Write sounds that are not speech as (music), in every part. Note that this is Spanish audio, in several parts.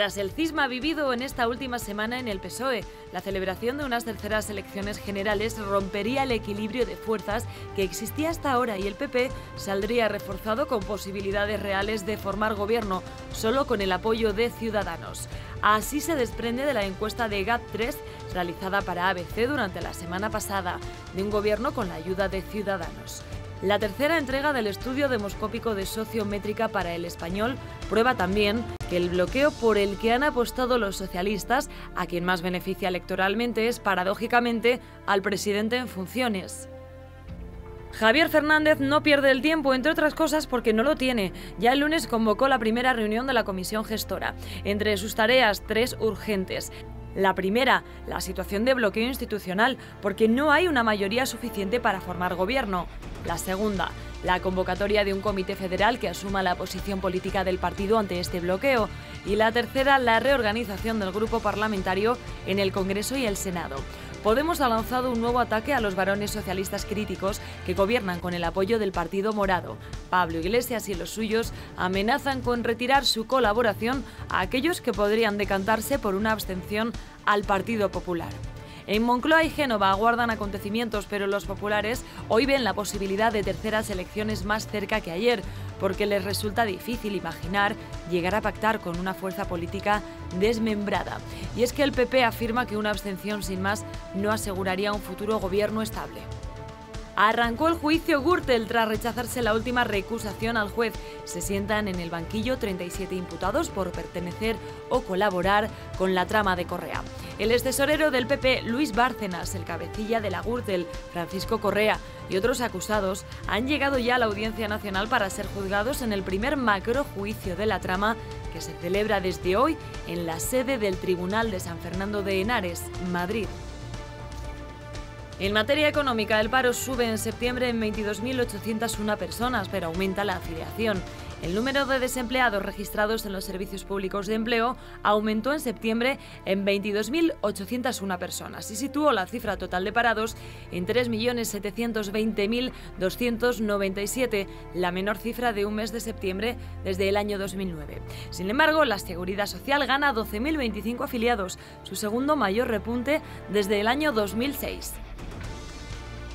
Tras el cisma vivido en esta última semana en el PSOE, la celebración de unas terceras elecciones generales rompería el equilibrio de fuerzas que existía hasta ahora y el PP saldría reforzado con posibilidades reales de formar gobierno solo con el apoyo de Ciudadanos. Así se desprende de la encuesta de GAP3 realizada para ABC durante la semana pasada, de un gobierno con la ayuda de Ciudadanos. La tercera entrega del estudio demoscópico de sociométrica para el español prueba también que el bloqueo por el que han apostado los socialistas, a quien más beneficia electoralmente, es paradójicamente al presidente en funciones. Javier Fernández no pierde el tiempo, entre otras cosas porque no lo tiene. Ya el lunes convocó la primera reunión de la comisión gestora. Entre sus tareas, tres urgentes. La primera, la situación de bloqueo institucional, porque no hay una mayoría suficiente para formar gobierno. La segunda, la convocatoria de un comité federal que asuma la posición política del partido ante este bloqueo. Y la tercera, la reorganización del grupo parlamentario en el Congreso y el Senado. Podemos ha lanzado un nuevo ataque a los varones socialistas críticos que gobiernan con el apoyo del Partido Morado. Pablo Iglesias y los suyos amenazan con retirar su colaboración a aquellos que podrían decantarse por una abstención al Partido Popular. En Moncloa y Génova aguardan acontecimientos, pero los populares hoy ven la posibilidad de terceras elecciones más cerca que ayer, porque les resulta difícil imaginar llegar a pactar con una fuerza política desmembrada. Y es que el PP afirma que una abstención sin más no aseguraría un futuro gobierno estable. Arrancó el juicio Gürtel tras rechazarse la última recusación al juez. Se sientan en el banquillo 37 imputados por pertenecer o colaborar con la trama de Correa. El excesorero del PP, Luis Bárcenas, el cabecilla de la Gürtel, Francisco Correa y otros acusados han llegado ya a la Audiencia Nacional para ser juzgados en el primer macrojuicio de la trama que se celebra desde hoy en la sede del Tribunal de San Fernando de Henares, Madrid. En materia económica, el paro sube en septiembre en 22.801 personas, pero aumenta la afiliación. El número de desempleados registrados en los servicios públicos de empleo aumentó en septiembre en 22.801 personas y situó la cifra total de parados en 3.720.297, la menor cifra de un mes de septiembre desde el año 2009. Sin embargo, la Seguridad Social gana 12.025 afiliados, su segundo mayor repunte desde el año 2006.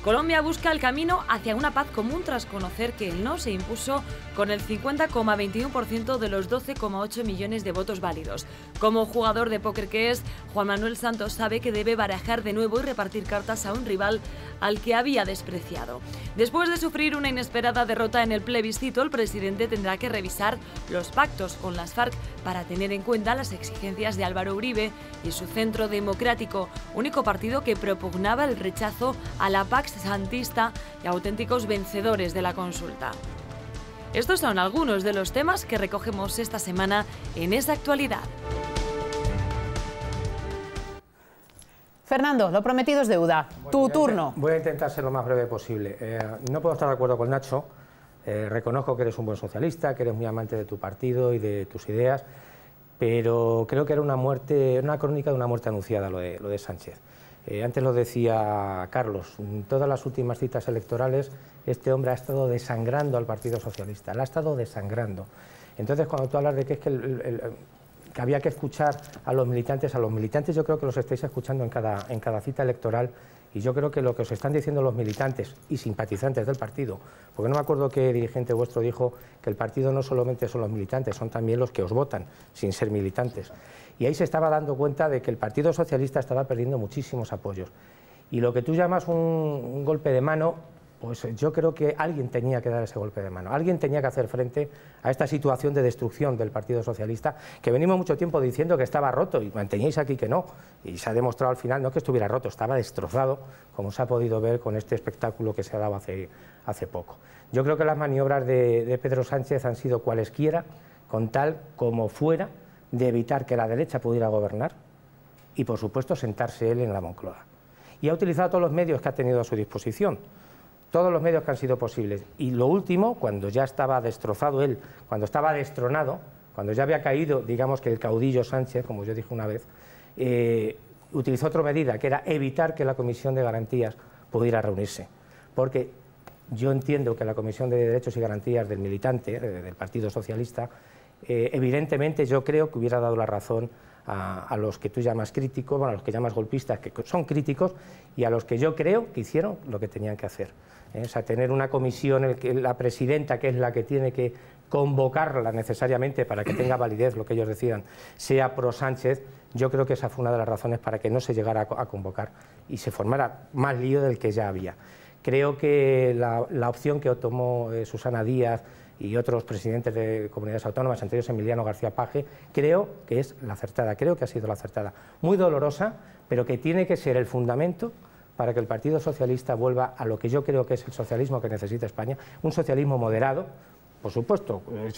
Colombia busca el camino hacia una paz común tras conocer que el no se impuso con el 50,21% de los 12,8 millones de votos válidos. Como jugador de póker que es, Juan Manuel Santos sabe que debe barajar de nuevo y repartir cartas a un rival al que había despreciado. Después de sufrir una inesperada derrota en el plebiscito, el presidente tendrá que revisar los pactos con las FARC para tener en cuenta las exigencias de Álvaro Uribe y su Centro Democrático, único partido que propugnaba el rechazo a la Pax Santista y auténticos vencedores de la consulta. Estos son algunos de los temas que recogemos esta semana en esta actualidad. Fernando, lo prometido es deuda. tu turno. Voy a intentar ser lo más breve posible. Eh, no puedo estar de acuerdo con Nacho. Eh, reconozco que eres un buen socialista, que eres muy amante de tu partido y de tus ideas, pero creo que era una muerte, una crónica de una muerte anunciada lo de Sánchez. Eh, antes lo decía Carlos, en todas las últimas citas electorales este hombre ha estado desangrando al Partido Socialista, la ha estado desangrando. Entonces, cuando tú hablas de que es que el, que había que escuchar a los militantes. A los militantes yo creo que los estáis escuchando en cada, en cada cita electoral y yo creo que lo que os están diciendo los militantes y simpatizantes del partido, porque no me acuerdo qué dirigente vuestro dijo que el partido no solamente son los militantes, son también los que os votan sin ser militantes. Y ahí se estaba dando cuenta de que el Partido Socialista estaba perdiendo muchísimos apoyos. Y lo que tú llamas un golpe de mano pues eh, yo creo que alguien tenía que dar ese golpe de mano, alguien tenía que hacer frente a esta situación de destrucción del Partido Socialista, que venimos mucho tiempo diciendo que estaba roto y manteníais aquí que no, y se ha demostrado al final no que estuviera roto, estaba destrozado, como se ha podido ver con este espectáculo que se ha dado hace, hace poco. Yo creo que las maniobras de, de Pedro Sánchez han sido cualesquiera, con tal como fuera de evitar que la derecha pudiera gobernar y, por supuesto, sentarse él en la Moncloa. Y ha utilizado todos los medios que ha tenido a su disposición todos los medios que han sido posibles. Y lo último, cuando ya estaba destrozado él, cuando estaba destronado, cuando ya había caído, digamos que el caudillo Sánchez, como yo dije una vez, eh, utilizó otra medida, que era evitar que la Comisión de Garantías pudiera reunirse. Porque yo entiendo que la Comisión de Derechos y Garantías del Militante, eh, del Partido Socialista, eh, evidentemente yo creo que hubiera dado la razón a, los que tú llamas críticos, bueno, a los que llamas golpistas, que son críticos, y a los que yo creo que hicieron lo que tenían que hacer. ¿eh? o sea, tener una comisión en la que la presidenta, que es la que tiene que convocarla necesariamente para que tenga validez lo que ellos decidan, sea pro Sánchez, yo creo que esa fue una de las razones para que no se llegara a convocar y se formara más lío del que ya había. Creo que la, opción que tomó eh, Susana Díaz y otros presidentes de comunidades autónomas, entre ellos Emiliano García Paje, creo que es la acertada, creo que ha sido la acertada. Muy dolorosa, pero que tiene que ser el fundamento para que el Partido Socialista vuelva a lo que yo creo que es el socialismo que necesita España, un socialismo moderado, por supuesto, eh,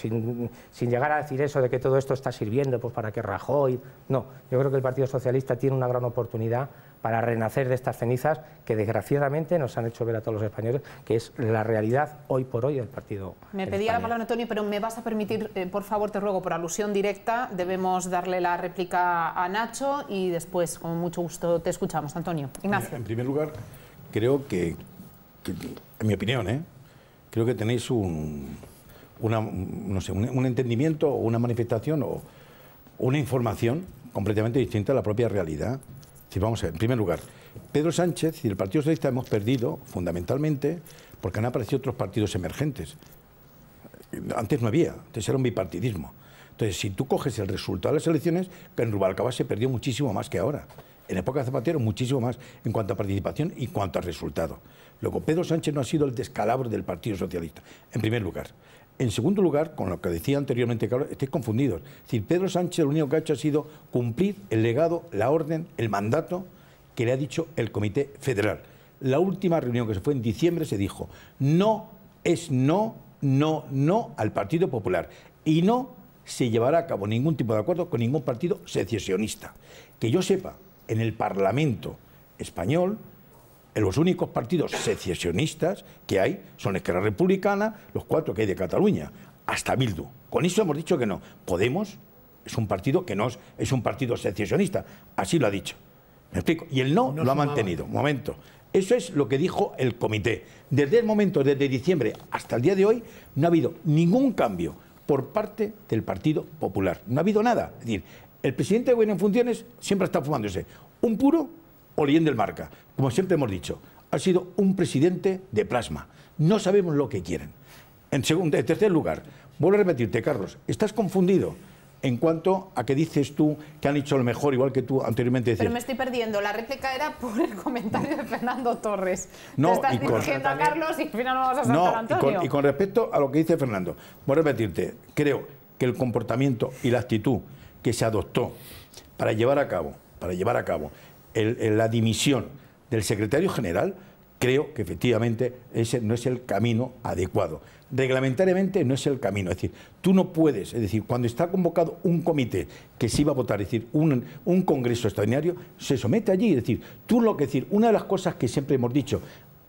sin, llegar a decir eso de que todo esto está sirviendo pues, para que Rajoy... No, yo creo que el Partido Socialista tiene una gran oportunidad para renacer de estas cenizas que desgraciadamente nos han hecho ver a todos los españoles, que es la realidad hoy por hoy del partido. Me pedía la palabra Antonio, pero me vas a permitir, eh, por favor, te ruego, por alusión directa, debemos darle la réplica a Nacho y después, con mucho gusto, te escuchamos, Antonio. Ignacio. En primer lugar, creo que, que en mi opinión, ¿eh? creo que tenéis un, no sé, un, entendimiento o una manifestación o una información completamente distinta a la propia realidad. Si vamos a ver, en primer lugar, Pedro Sánchez y el Partido Socialista hemos perdido fundamentalmente porque han aparecido otros partidos emergentes. Antes no había, antes era un bipartidismo. Entonces, si tú coges el resultado de las elecciones, en Rubalcaba se perdió muchísimo más que ahora. En época de Zapatero, muchísimo más en cuanto a participación y en cuanto a resultado. Luego, Pedro Sánchez no ha sido el descalabro del Partido Socialista, en primer lugar. En segundo lugar, con lo que decía anteriormente, Carlos, estéis confundido. Es decir, Pedro Sánchez lo único que ha hecho ha sido cumplir el legado, la orden, el mandato que le ha dicho el Comité Federal. La última reunión que se fue en diciembre se dijo, no es no, no, no al Partido Popular. Y no se llevará a cabo ningún tipo de acuerdo con ningún partido secesionista. Que yo sepa, en el Parlamento español los únicos partidos secesionistas que hay son Esquerra Republicana, los cuatro que hay de Cataluña, hasta Bildu. Con eso hemos dicho que no. Podemos es un partido que no es, un partido secesionista, así lo ha dicho. ¿Me explico? Y el no, lo ha mantenido. Momento. Eso es lo que dijo el comité. Desde el momento, desde diciembre hasta el día de hoy, no ha habido ningún cambio por parte del Partido Popular. No ha habido nada. Es decir, el presidente de en funciones siempre está fumándose un puro o del marca. Como siempre hemos dicho, ha sido un presidente de plasma. No sabemos lo que quieren. En, segundo, en tercer lugar, vuelvo a repetirte, Carlos, estás confundido en cuanto a que dices tú que han hecho lo mejor, igual que tú anteriormente decías. Pero me estoy perdiendo, la réplica era por el comentario de Fernando Torres. No, Te estás y dirigiendo con... a Carlos y al final no vamos a saltar Antonio. Y con, respecto a lo que dice Fernando, ...vuelvo a repetirte, creo que el comportamiento y la actitud que se adoptó para llevar a cabo, para llevar a cabo la dimisión del secretario general, creo que efectivamente ese no es el camino adecuado. Reglamentariamente no es el camino. Es decir, tú no puedes, es decir, cuando está convocado un comité que se iba a votar, es decir, un, un congreso extraordinario, se somete allí. Es decir, tú lo que decir, una de las cosas que siempre hemos dicho,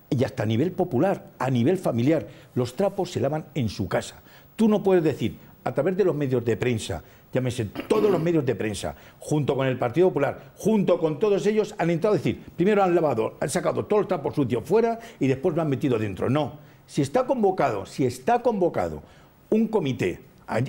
y hasta a nivel popular, a nivel familiar, los trapos se lavan en su casa. Tú no puedes decir, a través de los medios de prensa, llámese todos los medios de prensa, junto con el Partido Popular, junto con todos ellos, han entrado a decir, primero han lavado, han sacado todo el trapo sucio fuera y después lo han metido dentro. No, si está convocado, si está convocado un comité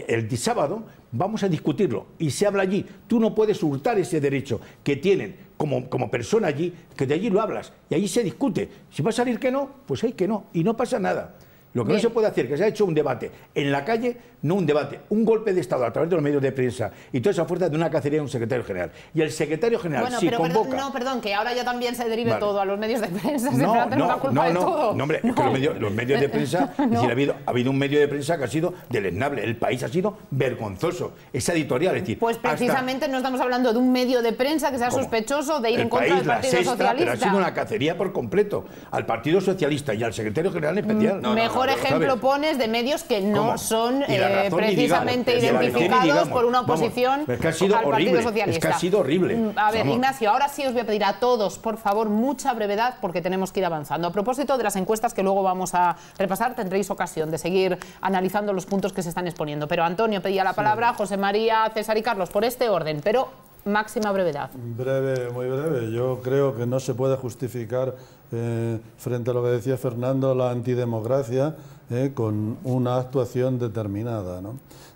el sábado, vamos a discutirlo y se habla allí. Tú no puedes hurtar ese derecho que tienen como, como persona allí, que de allí lo hablas y allí se discute. Si va a salir que no, pues hay que no y no pasa nada. Lo que no se puede hacer, que se ha hecho un debate en la calle, no un debate, un golpe de Estado a través de los medios de prensa y toda esa fuerza de una cacería de un secretario general. Y el secretario general, bueno, pero no, perdón, que ahora ya también se derive todo a los medios de prensa. No, no, no, no, hombre, no. Que los, medios, de prensa, (laughs) decir, ha, habido, ha habido un medio de prensa que ha sido deleznable, el país ha sido vergonzoso, Esa editorial, es decir... Pues precisamente no estamos hablando de un medio de prensa que sea sospechoso de ir en contra del Partido Socialista. Pero ha sido una cacería por completo al Partido Socialista y al secretario general especial. Mm, mejor por ejemplo pones de medios que no son eh, precisamente identificados por una oposición ha sido al horrible, Partido Socialista. Es que ha sido horrible. Mm, a ver, Ignacio, ahora sí os voy a pedir a todos, por favor, mucha brevedad porque tenemos que ir avanzando. A propósito de las encuestas que luego vamos a repasar, tendréis ocasión de seguir analizando los puntos que se están exponiendo. Pero Antonio pedía la palabra, José María, César y Carlos, por este orden. Pero máxima brevedad. Breve, muy breve. Yo creo que no se puede justificar, eh, frente a lo que decía Fernando, la antidemocracia eh, con una actuación determinada.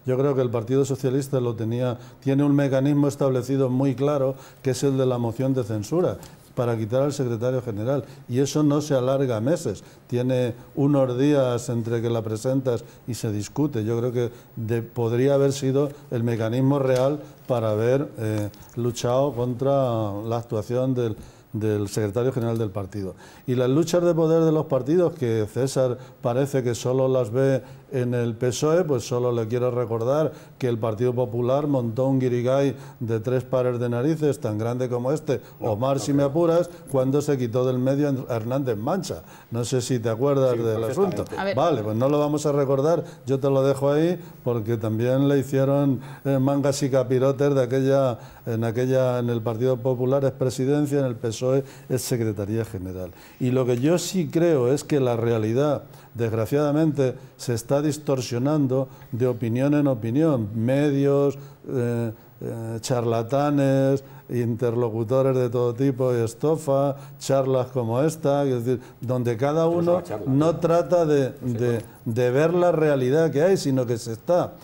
Yo creo que el Partido Socialista lo tenía, tiene un mecanismo establecido muy claro, que es el de la moción de censura, para quitar al secretario general. Y eso no se alarga meses. Tiene unos días entre que la presentas y se discute. Yo creo que podría haber sido el mecanismo real para haber eh, luchado contra la actuación del del secretario general del partido. Y las luchas de poder de los partidos, que César parece que solo las ve en el PSOE, pues solo le quiero recordar que el Partido Popular montó un guirigay de tres pares de narices tan grande como este, Omar, si me apuras, cuando se quitó del medio Hernández Mancha. No sé si te acuerdas del asunto. Vale, pues no lo vamos a recordar, yo te lo dejo ahí, porque también le hicieron eh, mangas y capirotes de aquella, en aquella, en el Partido Popular es presidencia, en el PSOE es secretaría general. Y lo que yo sí creo es que la realidad, desgraciadamente, se está distorsionando de opinión en opinión. Medios, eh, eh, charlatanes, interlocutores de todo tipo y estofa, charlas como esta, es decir, donde cada uno no trata pues de ver la realidad que hay, sino que se está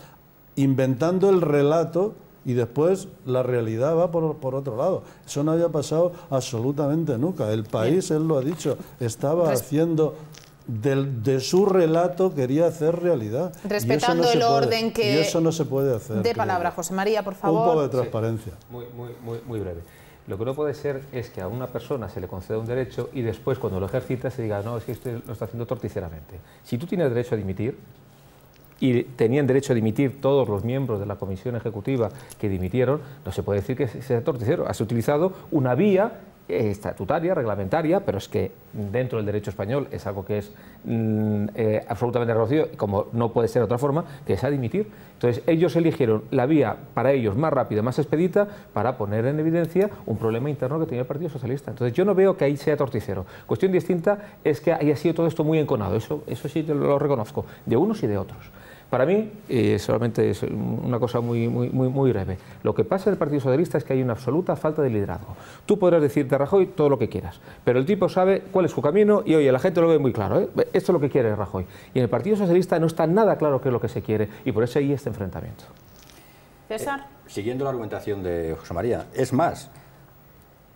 inventando el relato y después la realidad va por, otro lado. Eso no había pasado absolutamente nunca. El país, él lo ha dicho, estaba haciendo... de su relato quería hacer realidad. Respetando el orden que... eso no se puede hacer. De palabra, José María, por favor. Un poco de transparencia. Muy, muy, muy, breve. Lo que no puede ser es que a una persona se le conceda un derecho y después cuando lo ejercita se diga, no, es que esto lo está haciendo torticeramente. Si tú tienes derecho a dimitir, y tenían derecho a dimitir todos los miembros de la comisión ejecutiva que dimitieron, no se puede decir que sea torticero. Has utilizado una vía eh, estatutaria, reglamentaria, pero es que dentro del derecho español es algo que es mm, eh, absolutamente reconocido, como no puede ser otra forma, que es a dimitir. Entonces, ellos eligieron la vía para ellos más rápida, más expedita, para poner en evidencia un problema interno que tenía el Partido Socialista. Entonces, yo no veo que ahí sea torticero. Cuestión distinta es que haya sido todo esto muy enconado, eso, eso sí lo reconozco, de unos y de otros. Para mí, eh, solamente es una cosa muy, muy, muy, muy breve. Lo que pasa en el Partido Socialista es que hay una absoluta falta de liderazgo. Tú podrás decirte a Rajoy todo lo que quieras, pero el tipo sabe cuál es su camino y, oye, la gente lo ve muy claro. ¿eh? Esto es lo que quiere Rajoy. Y en el Partido Socialista no está nada claro qué es lo que se quiere y por eso hay este enfrentamiento. César. Eh, siguiendo la argumentación de José María, es más,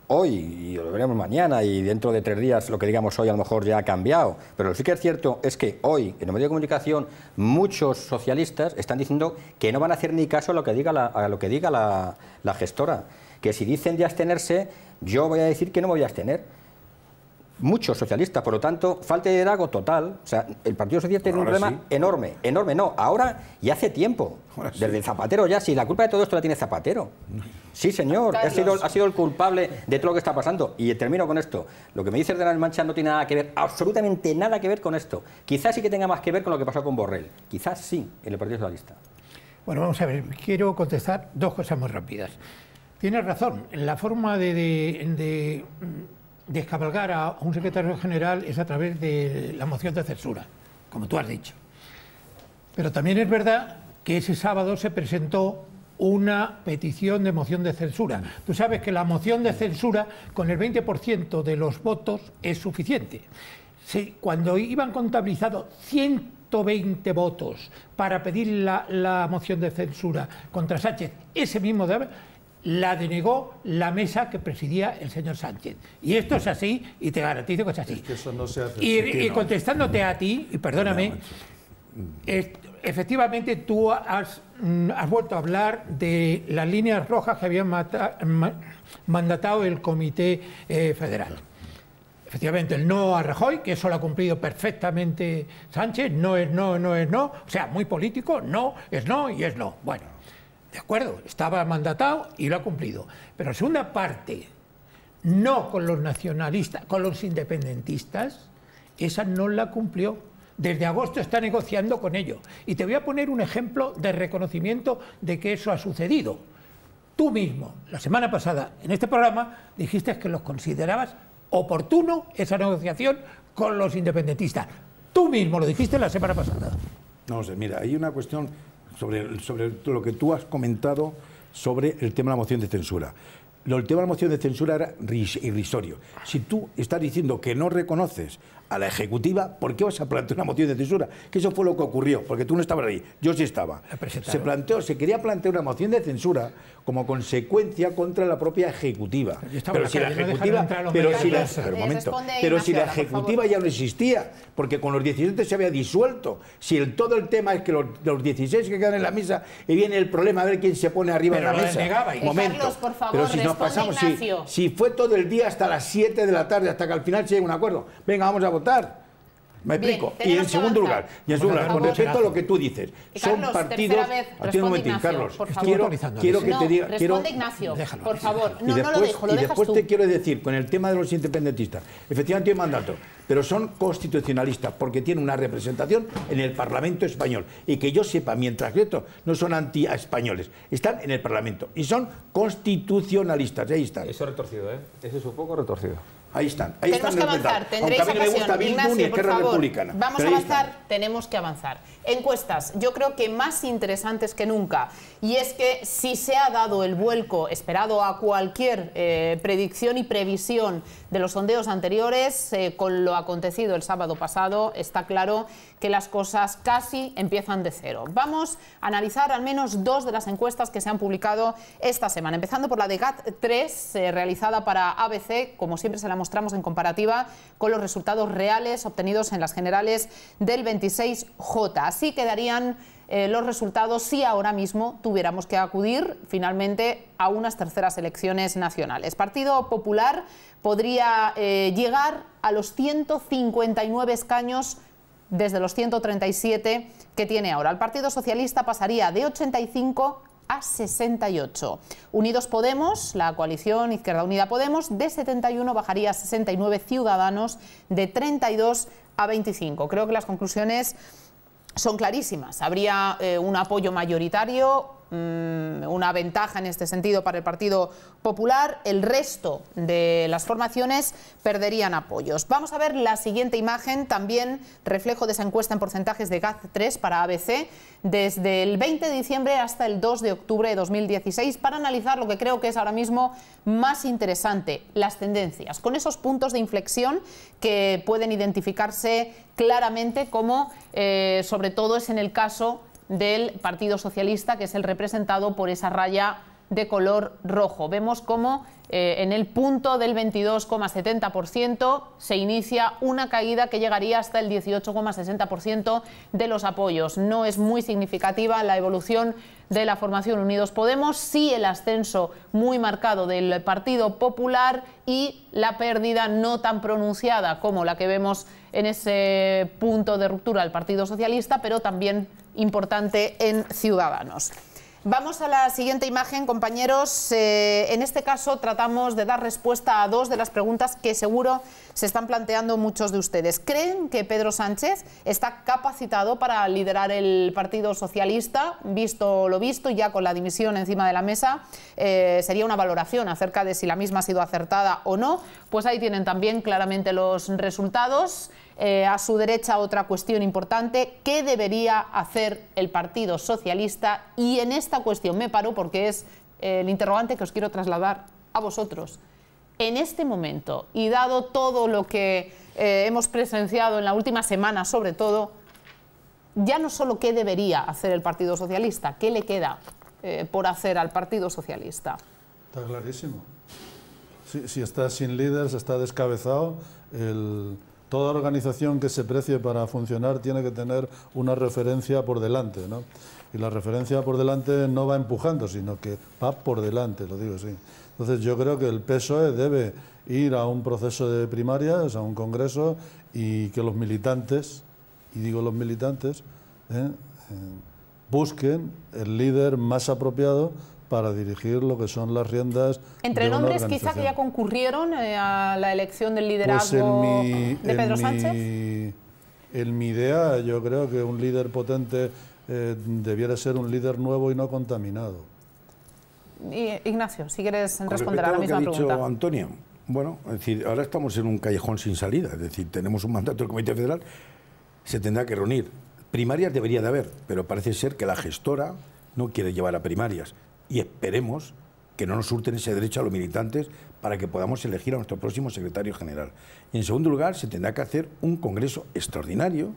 hoy y lo veremos mañana y dentro de tres días lo que digamos hoy a lo mejor ya ha cambiado. Pero lo sí que es cierto es que hoy en los medios de comunicación muchos socialistas están diciendo que no van a hacer ni caso a lo que diga a lo que diga la, la gestora. Que si dicen de abstenerse, yo voy a decir que no me voy a abstener muchos socialistas, por lo tanto, falta de liderazgo total. O sea, el Partido Socialista tiene un problema enorme, enorme. No, ahora y hace tiempo. desde Zapatero ya, sí, la culpa de todo esto la tiene Zapatero. Sí, señor, ha sido, ha sido, el culpable de todo lo que está pasando. Y termino con esto. Lo que me dice de la mancha no tiene nada que ver, absolutamente nada que ver con esto. Quizás sí que tenga más que ver con lo que pasó con Borrell. Quizás sí, en el Partido Socialista. Bueno, vamos a ver, quiero contestar dos cosas muy rápidas. Tienes razón, la forma de descabalgar a un secretario general es a través de la moción de censura, como tú has dicho. Pero también es verdad que ese sábado se presentó una petición de moción de censura. Tú sabes que la moción de censura con el 20% de los votos es suficiente. cuando iban contabilizados 120 votos para pedir la, moción de censura contra Sánchez, ese mismo... día la denegó la mesa que presidía el señor Sánchez. Y esto es así, y te garantizo que es así. y, contestándote a ti, y perdóname, efectivamente tú mm, has, vuelto a hablar de las líneas rojas que habían mandatado el Comité eh, Federal. Efectivamente, el no a Rajoy, que eso lo ha cumplido perfectamente Sánchez, no es no, no es no, o sea, muy político, no es no y es no. Bueno. De acuerdo, estaba mandatado y lo ha cumplido. Pero la segunda parte, no con los nacionalistas, con los independentistas, esa no la cumplió. Desde agosto está negociando con ellos. Y te voy a poner un ejemplo de reconocimiento de que eso ha sucedido. Tú mismo, la semana pasada, en este programa, dijiste que los considerabas oportuno esa negociación con los independentistas. Tú mismo lo dijiste la semana pasada. No sé, mira, hay una cuestión sobre, sobre lo que tú has comentado sobre el tema de la moción de censura. Lo, el tema de la moción de censura era irrisorio. Si tú estás diciendo que no reconoces a la Ejecutiva, ¿por qué vas a plantear una moción de censura? Que eso fue lo que ocurrió, porque tú no estabas ahí, yo sí estaba. Se planteó, se quería plantear una moción de censura como consecuencia contra la propia Ejecutiva. Pero si la Ejecutiva, pero si la, Ejecutiva ya no existía, porque con los 17 se había disuelto. Si el, todo el tema es que los, 16 que quedan en la mesa y viene el problema de ver quién se pone arriba de la mesa. Momento. pero si nos pasamos, si, fue todo el día hasta las 7 de la tarde, hasta que al final se llegue a un acuerdo. Venga, vamos a votar me explico. Y en segundo lugar, y con respecto a lo que tú dices, son partidos. Vez, un Carlos. Quiero, quiero que te diga. Quiero, Ignacio, por favor. No, después, lo dejo, Y después te quiero decir, con el tema de los independentistas, efectivamente hay mandato, pero son constitucionalistas porque tienen una representación en el Parlamento español. Y que yo sepa, mientras esto no son anti-españoles, están en el Parlamento y son constitucionalistas. Ahí están. Eso retorcido, ¿eh? Eso es un poco retorcido. Ahí están. Ahí tenemos que avanzar. Tendréis Aunque Ignacio, por favor. Republicana. Vamos a avanzar. Tenemos que avanzar. Encuestas, yo creo que más interesantes que nunca. Y es que si se ha dado el vuelco esperado a cualquier eh, predicción y previsión de los sondeos anteriores, eh, con lo acontecido el sábado pasado, está claro que las cosas casi empiezan de cero. Vamos a analizar al menos dos de las encuestas que se han publicado esta semana, empezando por la de GAT3, eh, realizada para ABC, como siempre se la mostramos en comparativa con los resultados reales obtenidos en las generales del 26J. Así quedarían eh, los resultados si ahora mismo tuviéramos que acudir finalmente a unas terceras elecciones nacionales. Partido Popular podría eh, llegar a los 159 escaños desde los 137 que tiene ahora. El Partido Socialista pasaría de 85 a 68. Unidos Podemos, la coalición Izquierda Unida Podemos, de 71 bajaría a 69 ciudadanos, de 32 a 25. Creo que las conclusiones son clarísimas. Habría eh, un apoyo mayoritario Mm, una ventaja en este sentido para el Partido Popular, el resto de las formaciones perderían apoyos. Vamos a ver la siguiente imagen, también reflejo de esa encuesta en porcentajes de GAZ3 para ABC, desde el 20 de diciembre hasta el 2 de octubre de 2016, para analizar lo que creo que es ahora mismo más interesante, las tendencias, con esos puntos de inflexión que pueden identificarse claramente como, eh, sobre todo es en el caso del Partido Socialista, que es el representado por esa raya de color rojo. Vemos cómo eh, en el punto del 22,70% se inicia una caída que llegaría hasta el 18,60% de los apoyos. No es muy significativa la evolución de la formación Unidos Podemos, sí el ascenso muy marcado del Partido Popular y la pérdida no tan pronunciada como la que vemos en ese punto de ruptura del Partido Socialista, pero también importante en Ciudadanos. Vamos a la siguiente imagen, compañeros. Eh, en este caso tratamos de dar respuesta a dos de las preguntas que seguro se están planteando muchos de ustedes. ¿Creen que Pedro Sánchez está capacitado para liderar el Partido Socialista? Visto lo visto, ya con la dimisión encima de la mesa, eh, sería una valoración acerca de si la misma ha sido acertada o no. Pues ahí tienen también claramente los resultados. Eh, a su derecha otra cuestión importante, ¿qué debería hacer el Partido Socialista? Y en esta cuestión me paro porque es eh, el interrogante que os quiero trasladar a vosotros. En este momento, y dado todo lo que eh, hemos presenciado en la última semana sobre todo, ya no solo qué debería hacer el Partido Socialista, qué le queda por hacer al Partido Socialista. Está clarísimo. Si, está sin líder, está descabezado, el, Toda organización que se precie para funcionar tiene que tener una referencia por delante, ¿no? Y la referencia por delante no va empujando, sino que va por delante, lo digo así. Entonces yo creo que el PSOE debe ir a un proceso de primarias, a un congreso, y que los militantes, y digo los militantes, ¿eh? Eh, busquen el líder más apropiado para dirigir lo que son las riendas. Entre nombres quizá que ya concurrieron eh, a la elección del pues liderazgo de Pedro Sánchez. en mi idea yo creo que un líder potente eh, debiera ser un líder nuevo y no contaminado. Ignacio, si quieres responder a la misma pregunta. Antonio, bueno, es decir, ahora estamos en un callejón sin salida, es decir, tenemos un mandato del Comité Federal, se tendrá que reunir. Primarias debería de haber, pero parece ser que la gestora no quiere llevar a primarias y esperemos que no nos surten ese derecho a los militantes para que podamos elegir a nuestro próximo secretario general. en segundo lugar, se tendrá que hacer un congreso extraordinario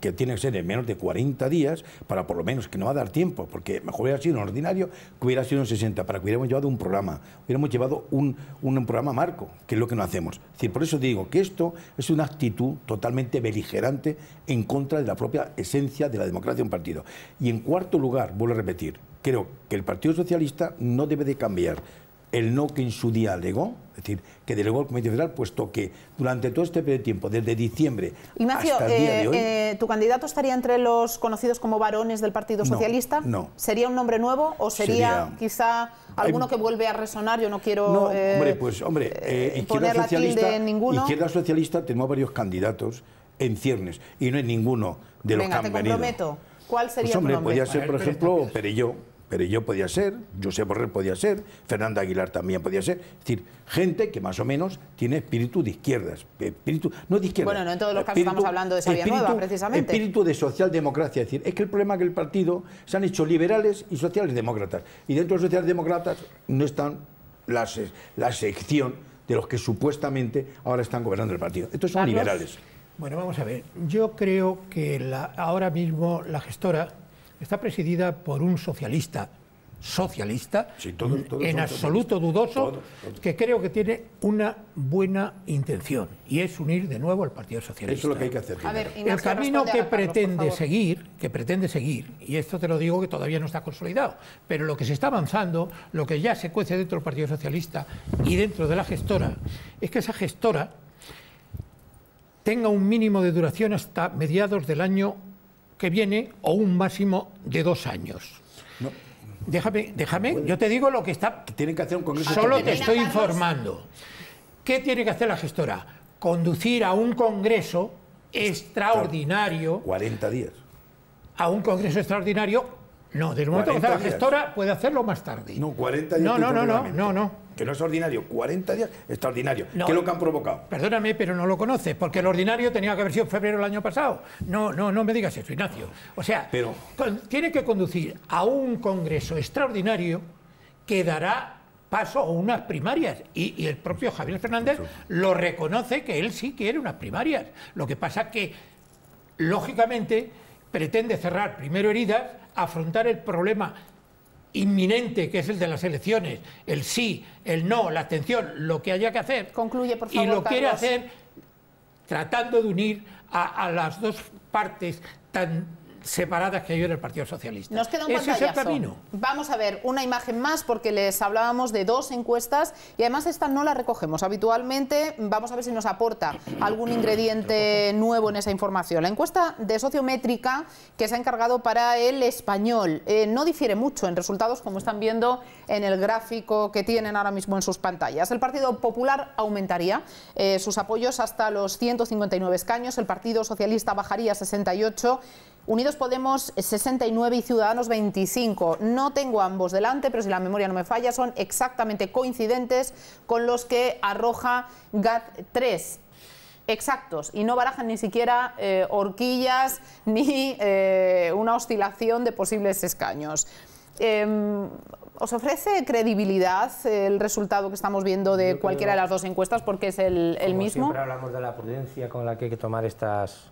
que tiene que ser en menos de 40 días, para por lo menos que no va a dar tiempo, porque mejor hubiera sido un ordinario que hubiera sido un 60, para que hubiéramos llevado un programa, hubiéramos llevado un, programa marco, que es lo que no hacemos. decir, por eso digo que esto es una actitud totalmente beligerante en contra de la propia esencia de la democracia de un partido. Y en cuarto lugar, vuelvo a repetir, creo que el Partido Socialista no debe de cambiar el no que en su día alegó, es decir, que delegó el Comité Federal, puesto que durante todo este periodo de tiempo, desde diciembre hasta el día de eh, hoy... Eh, ¿tu candidato estaría entre los conocidos como varones del Partido Socialista? No, ¿Sería un nombre nuevo o sería, quizá alguno que vuelve a resonar? Yo no quiero... No, hombre, eh, pues hombre, izquierda, socialista, izquierda Socialista tenemos varios candidatos en ciernes y no hay ninguno de los que han te ¿Cuál pues, sería pues, hombre, podría ser, por ejemplo, Perelló pero yo podía ser, José Borrell podía ser, Fernando Aguilar también podía ser. Es decir, gente que más o menos tiene espíritu de izquierdas. Espíritu, no de izquierdas. Bueno, no en todos los casos estamos hablando de esa nueva, precisamente. Espíritu de socialdemocracia. Es decir, es que el problema es que el partido se han hecho liberales y socialdemócratas. Y dentro de los socialdemócratas no están las, la sección de los que supuestamente ahora están gobernando el partido. Estos son liberales. Bueno, vamos a ver. Yo creo que ahora mismo la gestora está presidida por un socialista, socialista, en absoluto dudoso, que creo que tiene una buena intención y es unir de nuevo al Partido Socialista. Eso es lo que hay que hacer. el camino que pretende seguir, que pretende seguir, y esto te lo digo que todavía no está consolidado, pero lo que se está avanzando, lo que ya se cuece dentro del Partido Socialista y dentro de la gestora, es que esa gestora tenga un mínimo de duración hasta mediados del año que viene o un máximo de dos años. Déjame, déjame, yo te digo lo que está. tienen que hacer un congreso. Solo te estoy informando. ¿Qué tiene que hacer la gestora? Conducir a un congreso extraordinario. 40 días. A un congreso extraordinario no, desde el momento la gestora puede hacerlo más tarde. No, 40 días. No, no, no, no, no, Que no es ordinario, 40 días extraordinario. ¿Qué es lo que han provocado? Perdóname, pero no lo conoces, porque el ordinario tenía que haber sido en febrero del año pasado. No, no, no me digas eso, Ignacio. O sea, tiene que conducir a un congreso extraordinario que dará paso a unas primarias. Y, el propio Javier Fernández lo reconoce que él sí quiere unas primarias. Lo que pasa es que, lógicamente, pretende cerrar primero heridas, afrontar el problema inminente que es el de las elecciones, el sí, el no, la atención, lo que haya que hacer. Concluye, Y lo quiere hacer tratando de unir a las dos partes tan separadas que hay en el Partido Socialista. es el camino. Vamos a ver una imagen más porque les hablábamos de dos encuestas y además esta no la recogemos habitualmente. Vamos a ver si nos aporta algún ingrediente nuevo en esa información. La encuesta de sociométrica que se ha encargado para el español eh, no difiere mucho en resultados como están viendo en el gráfico que tienen ahora mismo en sus pantallas. El Partido Popular aumentaría eh, sus apoyos hasta los 159 escaños, el Partido Socialista bajaría a 68 Unidos Podemos 69 eh, y Ciudadanos 25. No tengo ambos delante, pero si la memoria no me falla, son exactamente coincidentes con los que arroja GAT 3 exactos y no barajan ni siquiera eh, horquillas (laughs) ni eh, una oscilación de posibles escaños. Em, ¿Os ofrece credibilidad el resultado que estamos viendo de cualquiera de las dos encuestas porque es el, mismo? Siempre hablamos de la prudencia con la que hay que tomar estas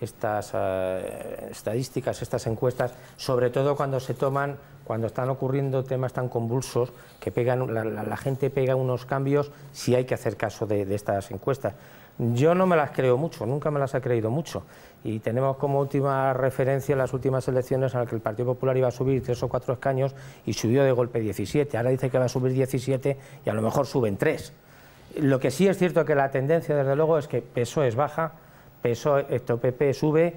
estas eh, estadísticas, estas encuestas, sobre todo cuando se toman, cuando están ocurriendo temas tan convulsos que pegan, la, gente pega unos cambios, si hay que hacer caso de, estas encuestas. Yo no me las creo mucho, nunca me las ha creído mucho. Y tenemos como última referencia las últimas elecciones en las que el Partido Popular iba a subir tres o cuatro escaños y subió de golpe 17. Ahora dice que va a subir 17 y a lo mejor suben tres. Lo que sí es cierto que la tendencia, desde luego, es que PSOE es baja, peso, esto PP sube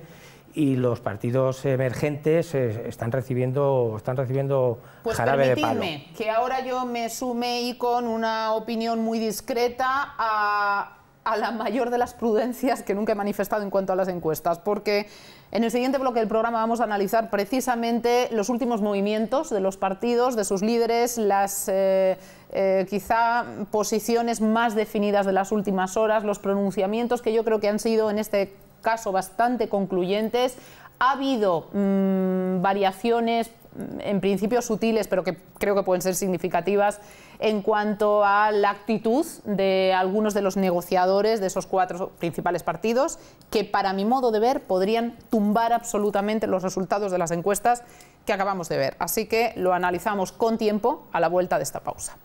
y los partidos emergentes eh, están recibiendo están recibiendo pues jarabe de palo. que ahora yo me sume y con una opinión muy discreta a a la mayor de las prudencias que nunca he manifestado en cuanto a las encuestas, porque en el siguiente bloque del programa vamos a analizar precisamente los últimos movimientos de los partidos, de sus líderes, las eh, eh, quizá posiciones más definidas de las últimas horas, los pronunciamientos que yo creo que han sido en este caso bastante concluyentes. Ha habido mm, variaciones en principio sutiles, pero que creo que pueden ser significativas en cuanto a la actitud de algunos de los negociadores de esos cuatro principales partidos, que para mi modo de ver podrían tumbar absolutamente los resultados de las encuestas que acabamos de ver. Así que lo analizamos con tiempo a la vuelta de esta pausa.